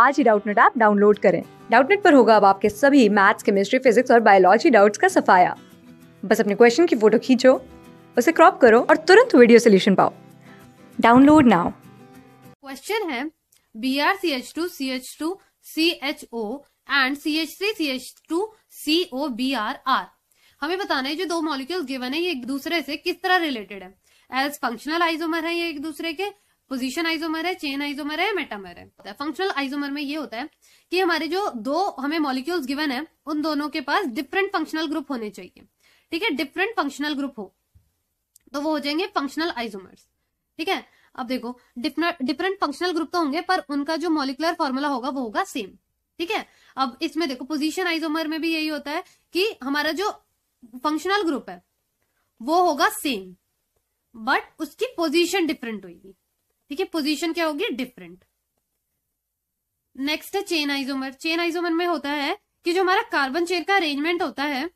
आज ही Doubtnut app download करें डाउटनेट पर होगा अब आपके सभी मैथ्स केमिस्ट्री फिजिक्स और बायोलॉजी डाउट्स का सफाया बस अपने क्वेश्चन की फोटो खींचो उसे क्रॉप करो और तुरंत वीडियो सोल्यूशन पाओ डाउनलोड नाउ क्वेश्चन है B R C H two C H two C H O and C H three C H two C O B R R हमें बताना है जो दो मॉलिक्यूल गिवन है ये एक दूसरे से किस तरह रिलेटेड है एज फंक्शनल आइसोमर है ये एक दूसरे के पोजीशन आइसोमर है चेन आइसोमर है मेटामर है फंक्शनल आइसोमर में ये होता है कि हमारे जो दो हमें मॉलिक्यूल्स गिवन है उन दोनों के पास डिफरेंट फंक्शनल ग्रुप होने चाहिए ठीक है डिफरेंट फंक्शनल ग्रुप हो तो वो हो जाएंगे फंक्शनल आइसोमर्स ठीक है अब देखो डिफरेंट फंक्शनल ग्रुप तो होंगे पर उनका जो मॉलिकुलर फॉर्मूला होगा वो होगा सेम ठीक है अब इसमें देखो पोजिशन आइजोमर में भी यही होता है कि हमारा जो फंक्शनल ग्रुप है वो होगा सेम बट उसकी पोजीशन डिफरेंट होगी ठीक है पोजीशन क्या होगी डिफरेंट नेक्स्ट है चेन आइसोमर चेन आइसोमर में होता है कि जो हमारा कार्बन चेन का अरेंजमेंट होता है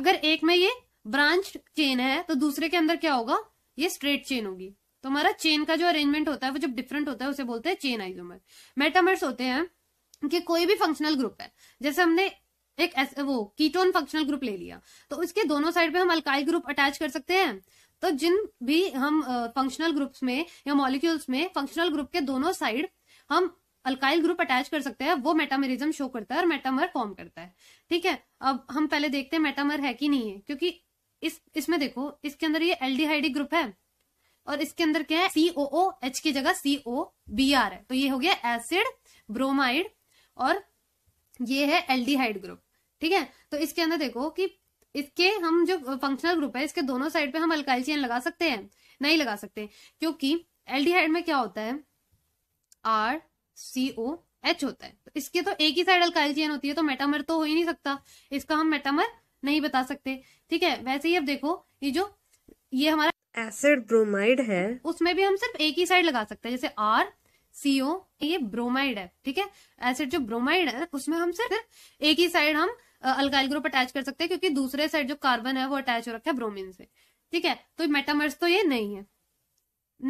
अगर एक में ये ब्रांच चेन है तो दूसरे के अंदर क्या होगा ये स्ट्रेट चेन होगी तो हमारा चेन का जो अरेंजमेंट होता है वो जब डिफरेंट होता है उसे बोलते हैं चेन आइसोमर मेटामर्स होते हैं कि कोई भी फंक्शनल ग्रुप है जैसे हमने एक वो कीटोन फंक्शनल ग्रुप ले लिया तो उसके दोनों साइड पे हम अल्काइल ग्रुप अटैच कर सकते हैं तो जिन भी हम फंक्शनल ग्रुप्स में या मॉलिक्यूल्स में फंक्शनल ग्रुप के दोनों साइड हम अल्काइल ग्रुप अटैच कर सकते हैं वो मेटामरिज्म शो करता है और मेटामर फॉर्म करता है ठीक है अब हम पहले देखते हैं मेटामर है कि नहीं है क्योंकि इस इसमें देखो इसके अंदर ये एल ग्रुप है और इसके अंदर क्या है सीओ एच की जगह सीओ बी आर है तो ये हो गया एसिड ब्रोमाइड और ये है एल ग्रुप ठीक है तो इसके अंदर देखो कि इसके हम जो फंक्शनल ग्रुप है इसके दोनों साइड पे हम अल्काइल चेन लगा सकते हैं नहीं लगा सकते क्योंकि एल्डिहाइड में क्या होता है आर सी ओ एच होता है तो इसके तो एक ही साइड अल्काइल चेन होती है तो मेटामर तो हो ही नहीं सकता इसका हम मेटामर नहीं बता सकते ठीक है वैसे ही अब देखो ये जो ये हमारा एसिड ब्रोमाइड है उसमें भी हम सिर्फ एक ही साइड लगा सकते हैं जैसे आर सीओ ये ब्रोमाइड है ठीक है एसिड जो ब्रोमाइड है उसमें हम सिर्फ एक ही साइड हम अल्काइल ग्रुप अटैच कर सकते हैं क्योंकि दूसरे साइड जो कार्बन है वो अटैच हो रखा है ब्रोमिन से ठीक है तो मेटामर्स तो ये नहीं है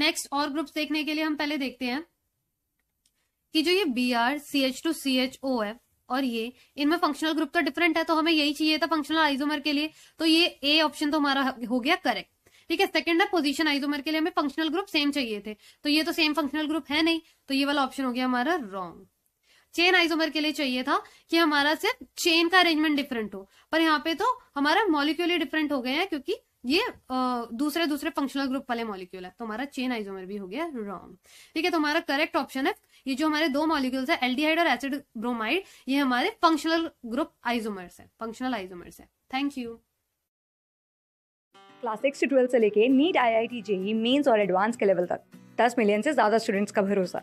नेक्स्ट और ग्रुप्स देखने के लिए हम पहले देखते हैं कि जो ये B R C H two C H O है और ये इनमें फंक्शनल ग्रुप तो डिफरेंट है तो हमें यही चाहिए था फंक्शनल आइसोमर के लिए तो ये ए ऑप्शन तो हमारा हो गया करेक्ट ठीक है सेकंड है पोजीशन आइसोमर के लिए हमें फंक्शनल ग्रुप सेम चाहिए थे तो ये तो सेम फंक्शनल ग्रुप है नहीं तो ये वाला ऑप्शन हो गया हमारा रॉन्ग चेन आइसोमर के लिए चाहिए था कि हमारा सिर्फ चेन का अरेंजमेंट डिफरेंट हो पर यहाँ पे तो हमारा मॉलिक्यूल ही डिफरेंट हो गए हैं क्योंकि ये दूसरे दूसरे फंक्शनल ग्रुप वाले मॉलिक्यूल है तो हमारा चेन आइसोमर भी हो गया रॉन्ग ठीक है तो हमारा करेक्ट ऑप्शन है ये जो हमारे दो मॉलिक्यूल्स है एल्डिहाइड और एसिड ब्रोमाइड ये हमारे फंक्शनल ग्रुप आइसोमर्स है फंक्शनल आइसोमर्स है थैंक यू क्लास सिक्स से ट्वेल्व से लेके NEET I I T JEE mains और एडवांस के लेवल तक दस मिलियन से ज़्यादा स्टूडेंट्स का भरोसा